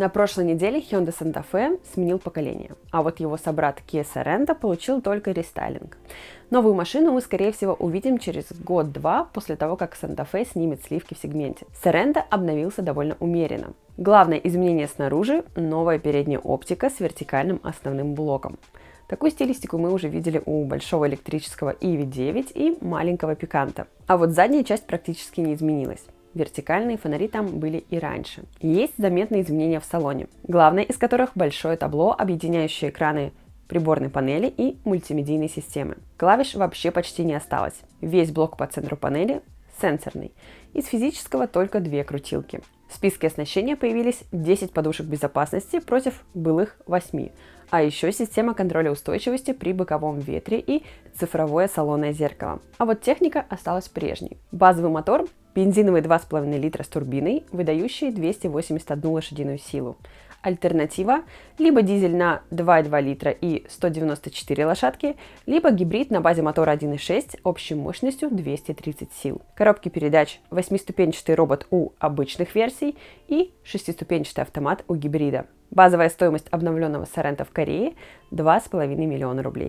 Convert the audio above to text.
На прошлой неделе Hyundai Santa Fe сменил поколение, а вот его собрат Kia Sorento получил только рестайлинг. Новую машину мы, скорее всего, увидим через год-два после того, как Santa Fe снимет сливки в сегменте. Sorento обновился довольно умеренно. Главное изменение снаружи – новая передняя оптика с вертикальным основным блоком. Такую стилистику мы уже видели у большого электрического EV9 и маленького пиканта. А вот задняя часть практически не изменилась. Вертикальные фонари там были и раньше. Есть заметные изменения в салоне, главное из которых большое табло, объединяющее экраны приборной панели и мультимедийной системы. Клавиш вообще почти не осталось. Весь блок по центру панели сенсорный. Из физического только две крутилки. В списке оснащения появились 10 подушек безопасности против былых 8, а еще система контроля устойчивости при боковом ветре и цифровое салонное зеркало. А вот техника осталась прежней. Базовый мотор Бензиновый 2,5 литра с турбиной, выдающий 281 лошадиную силу. Альтернатива – либо дизель на 2,2 литра и 194 лошадки, либо гибрид на базе мотора 1.6 общей мощностью 230 сил. Коробки передач – 8-ступенчатый робот у обычных версий и 6-ступенчатый автомат у гибрида. Базовая стоимость обновленного Сорента в Корее – 2,5 миллиона рублей.